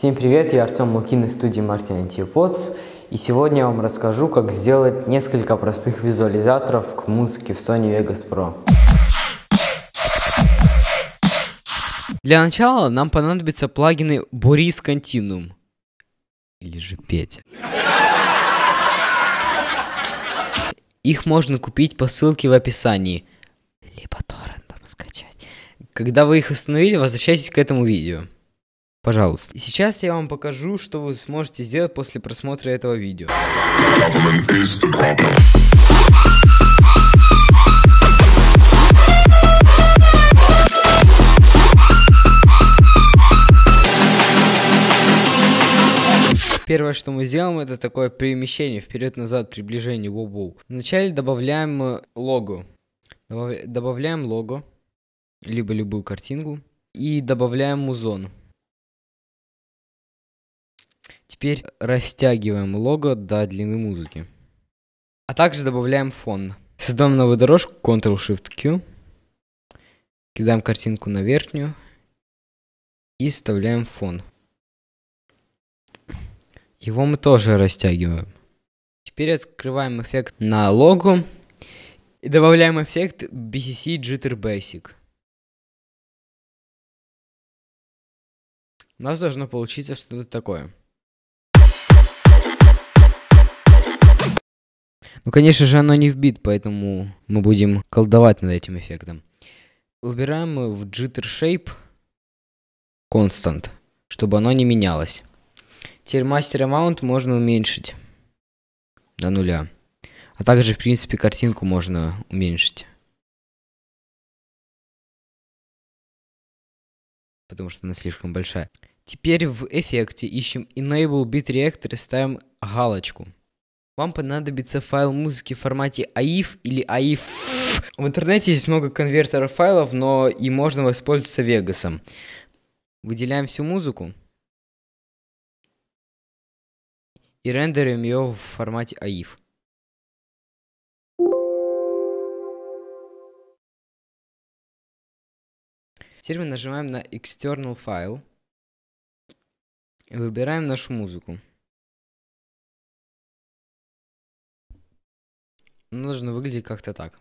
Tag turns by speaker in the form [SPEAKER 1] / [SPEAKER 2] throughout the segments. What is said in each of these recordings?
[SPEAKER 1] Всем привет, я Артем Лукин из студии Martin Antiopods, и сегодня я вам расскажу, как сделать несколько простых визуализаторов к музыке в Sony Vegas Pro. Для начала нам понадобятся плагины Boris Continuum, или же Петя. Их можно купить по ссылке в описании, либо торрентом скачать. Когда вы их установили, возвращайтесь к этому видео. Пожалуйста. Сейчас я вам покажу, что вы сможете сделать после просмотра этого видео. Первое, что мы сделаем, это такое перемещение вперед-назад, приближение воу-воу. Вначале добавляем э, лого. Добавляем лого, либо любую картинку, и добавляем музон. Теперь растягиваем лого до длины музыки. А также добавляем фон. Создаем новую дорожку Ctrl-Shift-Q. Кидаем картинку на верхнюю. И вставляем фон. Его мы тоже растягиваем. Теперь открываем эффект на логу. И добавляем эффект BCC Jitter Basic.
[SPEAKER 2] У нас должно получиться
[SPEAKER 1] что-то такое. Ну, конечно же, оно не в бит, поэтому мы будем колдовать над этим эффектом. Убираем в jitter shape constant, чтобы оно не менялось. Теперь master amount можно уменьшить до нуля. А также, в принципе, картинку можно уменьшить.
[SPEAKER 2] Потому что она слишком большая.
[SPEAKER 1] Теперь в эффекте ищем Enable Bit Reactor и ставим галочку вам понадобится файл музыки в формате AIF или AIF. В интернете есть много конвертеров файлов, но и можно воспользоваться Вегасом. Выделяем всю музыку и рендерим ее в формате AIF.
[SPEAKER 2] Теперь мы нажимаем на External File и выбираем нашу музыку. Нужно выглядеть как-то так.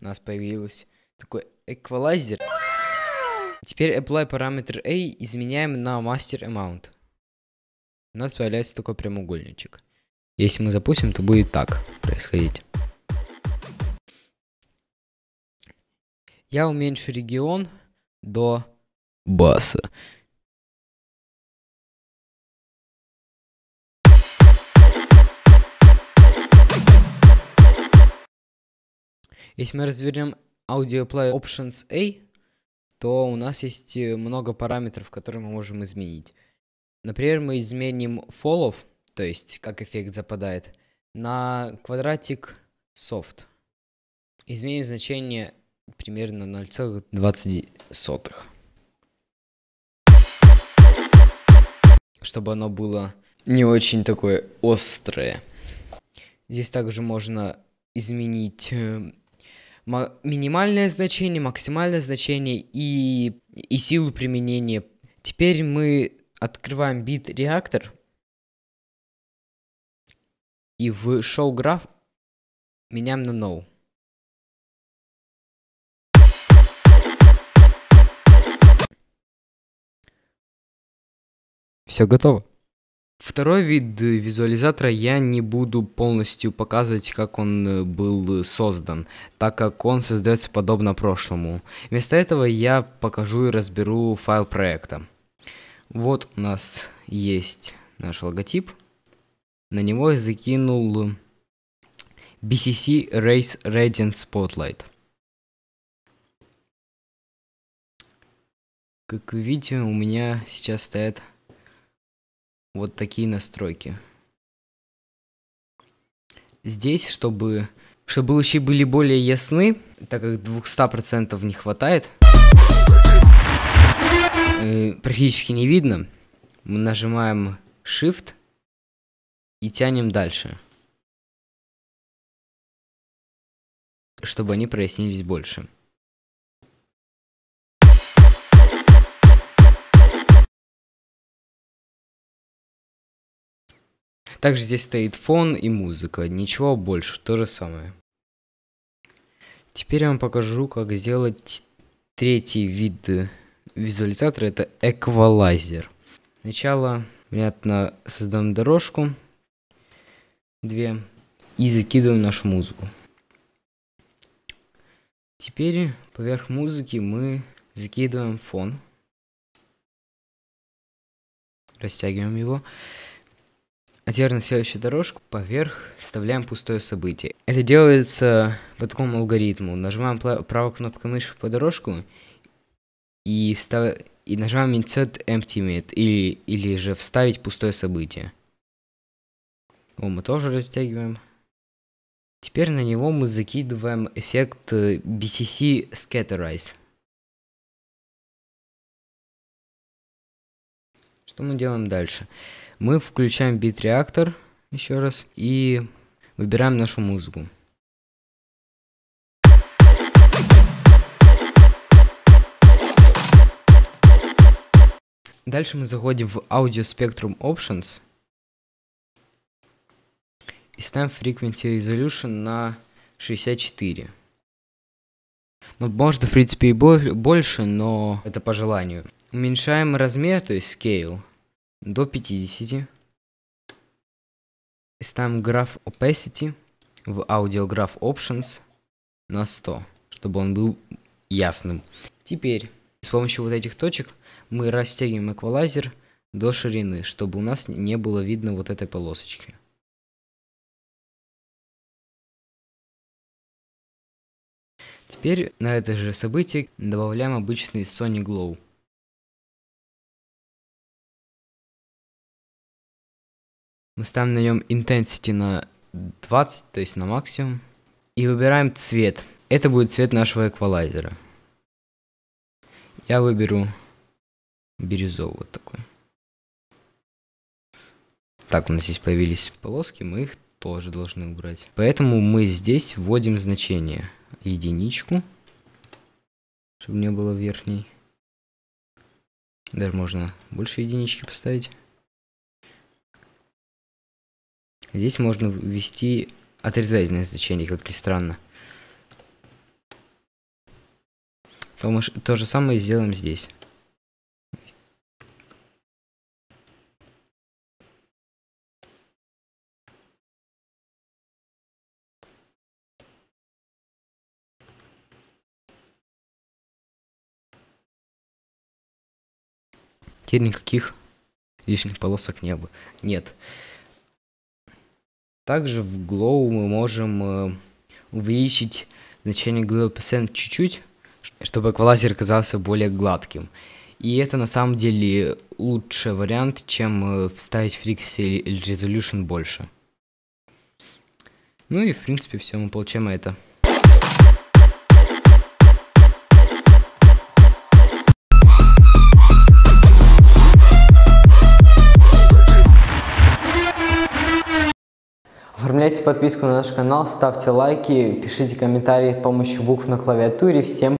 [SPEAKER 1] У нас появилась такой эквалайзер. Теперь apply параметр A изменяем на master amount. У нас появляется такой прямоугольничек. Если мы запустим, то будет так происходить. Я уменьшу регион до
[SPEAKER 2] баса.
[SPEAKER 1] Если мы развернем Audio Play Options A, то у нас есть э, много параметров, которые мы можем изменить. Например, мы изменим follow, то есть как эффект западает, на квадратик soft. Изменим значение примерно 0,20. Чтобы оно было не очень такое острое. Здесь также можно изменить э, минимальное значение, максимальное значение и, и силу применения. Теперь мы открываем бит реактор.
[SPEAKER 2] И в show graph меняем на no.
[SPEAKER 1] Все готово. Второй вид визуализатора я не буду полностью показывать, как он э, был создан, так как он создается подобно прошлому. Вместо этого я покажу и разберу файл проекта. Вот у нас есть наш логотип. На него я закинул BCC Race Radiant
[SPEAKER 2] Spotlight. Как вы
[SPEAKER 1] видите, у меня сейчас стоят вот такие настройки. Здесь, чтобы, чтобы лучи были более ясны, так как 200% не хватает, э, практически не видно, мы нажимаем Shift
[SPEAKER 2] и тянем дальше, чтобы они прояснились больше.
[SPEAKER 1] Также здесь стоит фон и музыка, ничего больше, то же самое. Теперь я вам покажу, как сделать третий вид э, визуализатора, это эквалайзер. Сначала, понятно, создаем дорожку, две, и закидываем нашу музыку. Теперь поверх музыки мы закидываем фон. Растягиваем его. А теперь на следующую дорожку поверх вставляем пустое событие. Это делается по такому алгоритму. Нажимаем правой кнопкой мыши по дорожку и, встав... и нажимаем insert empty mid или, или же вставить пустое событие. О, мы тоже растягиваем. Теперь на него мы закидываем
[SPEAKER 2] эффект э, BCC Scatterize. Что мы делаем дальше? Мы включаем бит-реактор
[SPEAKER 1] еще раз и выбираем нашу музыку. Дальше мы заходим в Audio Spectrum Options и ставим Frequency Resolution на 64. Ну, можно, в принципе, и больше, но это по желанию. Уменьшаем размер, то есть scale, до 50. И ставим граф opacity в аудиограф options на 100, чтобы он был ясным. Теперь с помощью вот этих точек мы растягиваем эквалайзер до ширины, чтобы у нас не было видно вот этой полосочки.
[SPEAKER 2] Теперь на это же событие добавляем обычный Sony Glow. Мы ставим
[SPEAKER 1] на нем intensity на 20, то есть на максимум. И выбираем цвет. Это будет цвет нашего эквалайзера. Я выберу бирюзовый вот такой. Так, у нас здесь появились полоски, мы их тоже должны убрать. Поэтому мы здесь вводим значение. Единичку, чтобы не было верхней. Даже можно больше единички поставить. Здесь можно ввести отрицательное значение, как ни странно. То, мы, то же самое сделаем здесь. Теперь никаких лишних полосок не было. Нет. Также в Glow мы можем э, увеличить значение Glow Percent чуть-чуть, чтобы эквалайзер казался более гладким. И это на самом деле лучший вариант, чем э, вставить Frixel или Resolution больше. Ну и в принципе все, мы получаем это. подписку на наш канал, ставьте лайки, пишите комментарии с
[SPEAKER 2] помощью букв на клавиатуре. Всем